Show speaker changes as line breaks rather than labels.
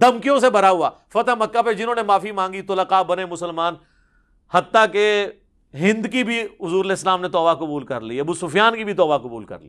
धमकियों से भरा हुआ फतेह मक्का पे जिन्होंने माफ़ी मांगी तुलका बने मुसलमान हती के हिंद की भी हजूर इस्लाम ने तोबा कबूल कर ली अबू सुफियान की भी तोबा कबूल कर ली